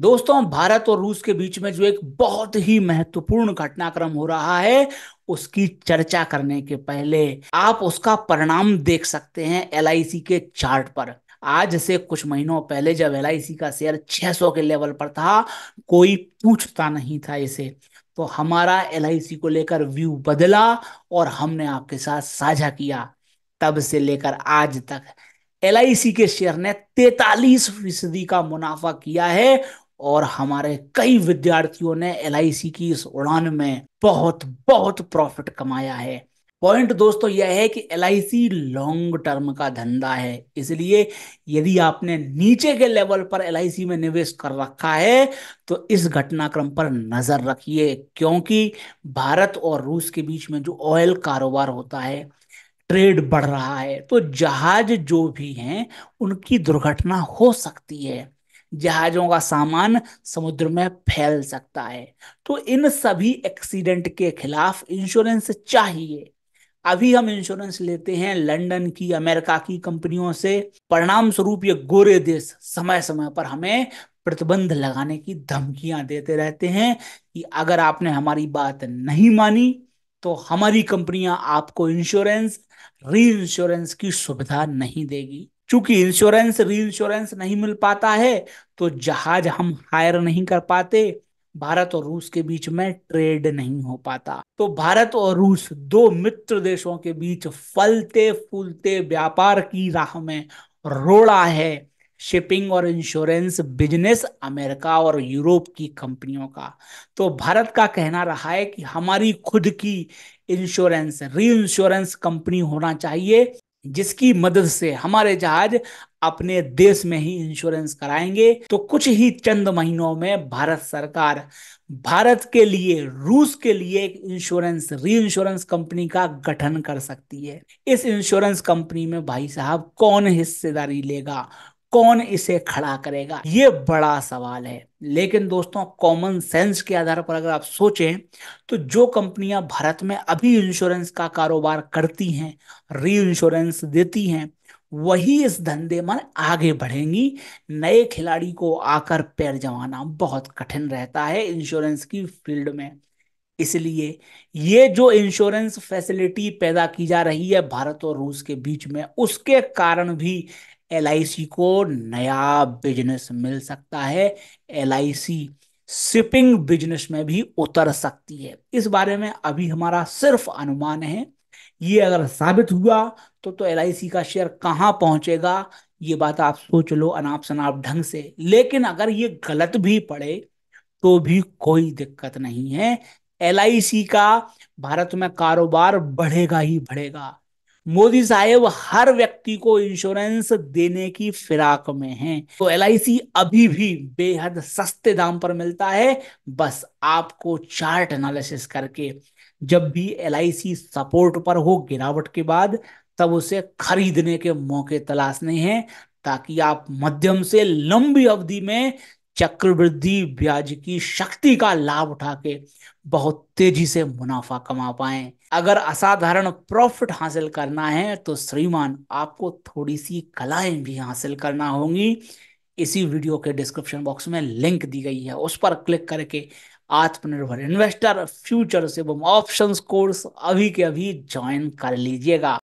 दोस्तों भारत और रूस के बीच में जो एक बहुत ही महत्वपूर्ण घटनाक्रम हो रहा है उसकी चर्चा करने के पहले आप उसका परिणाम देख सकते हैं एल के चार्ट पर आज से कुछ महीनों पहले जब एल का शेयर 600 के लेवल पर था कोई पूछता नहीं था इसे तो हमारा एल को लेकर व्यू बदला और हमने आपके साथ साझा किया तब से लेकर आज तक एल के शेयर ने तैतालीस फीसदी का मुनाफा किया है और हमारे कई विद्यार्थियों ने एल की इस उड़ान में बहुत बहुत प्रॉफिट कमाया है पॉइंट दोस्तों यह है कि एल लॉन्ग टर्म का धंधा है इसलिए यदि आपने नीचे के लेवल पर एल में निवेश कर रखा है तो इस घटनाक्रम पर नजर रखिए क्योंकि भारत और रूस के बीच में जो ऑयल कारोबार होता है ट्रेड बढ़ रहा है तो जहाज जो भी हैं उनकी दुर्घटना हो सकती है जहाजों का सामान समुद्र में फैल सकता है तो इन सभी एक्सीडेंट के खिलाफ इंश्योरेंस चाहिए अभी हम इंश्योरेंस लेते हैं लंदन की अमेरिका की कंपनियों से परिणाम स्वरूप ये गोरे देश समय समय पर हमें प्रतिबंध लगाने की धमकियां देते रहते हैं कि अगर आपने हमारी बात नहीं मानी तो हमारी कंपनियां आपको इंश्योरेंस री इंश्योरेंस की सुविधा नहीं देगी चूंकि इंश्योरेंस री इंश्योरेंस नहीं मिल पाता है तो जहाज हम हायर नहीं कर पाते भारत और रूस के बीच में ट्रेड नहीं हो पाता तो भारत और रूस दो मित्र देशों के बीच फलते फूलते व्यापार की राह में रोड़ा है शिपिंग और इंश्योरेंस बिजनेस अमेरिका और यूरोप की कंपनियों का तो भारत का कहना रहा है कि हमारी खुद की इंश्योरेंस री इंश्योरेंस कंपनी होना चाहिए जिसकी मदद से हमारे जहाज अपने देश में ही इंश्योरेंस कराएंगे तो कुछ ही चंद महीनों में भारत सरकार भारत के लिए रूस के लिए एक इंश्योरेंस री इंश्योरेंस कंपनी का गठन कर सकती है इस इंश्योरेंस कंपनी में भाई साहब कौन हिस्सेदारी लेगा कौन इसे खड़ा करेगा ये बड़ा सवाल है लेकिन दोस्तों कॉमन सेंस के आधार पर अगर आप सोचें तो जो कंपनियां भारत में अभी इंश्योरेंस का कारोबार करती हैं री इंश्योरेंस देती हैं वही इस धंधे में आगे बढ़ेंगी नए खिलाड़ी को आकर पैर जमाना बहुत कठिन रहता है इंश्योरेंस की फील्ड में इसलिए ये जो इंश्योरेंस फैसिलिटी पैदा की जा रही है भारत और रूस के बीच में उसके कारण भी एल को नया बिजनेस मिल सकता है एल शिपिंग बिजनेस में भी उतर सकती है इस बारे में अभी हमारा सिर्फ अनुमान है ये अगर साबित हुआ तो तो एल का शेयर कहाँ पहुंचेगा ये बात आप सोच लो अनाप शनाप ढंग से लेकिन अगर ये गलत भी पड़े तो भी कोई दिक्कत नहीं है एल का भारत में कारोबार बढ़ेगा ही बढ़ेगा मोदी साहेब हर व्यक्ति को इंश्योरेंस देने की फिराक में हैं तो एल अभी भी बेहद सस्ते दाम पर मिलता है बस आपको चार्ट एनालिसिस करके जब भी एल सपोर्ट पर हो गिरावट के बाद तब उसे खरीदने के मौके तलाशने हैं ताकि आप मध्यम से लंबी अवधि में चक्रवृद्धि ब्याज की शक्ति का लाभ उठा के बहुत तेजी से मुनाफा कमा पाए अगर असाधारण प्रॉफिट हासिल करना है तो श्रीमान आपको थोड़ी सी कलाएं भी हासिल करना होंगी इसी वीडियो के डिस्क्रिप्शन बॉक्स में लिंक दी गई है उस पर क्लिक करके आत्मनिर्भर इन्वेस्टर फ्यूचर से ऑप्शंस कोर्स अभी के अभी ज्वाइन कर लीजिएगा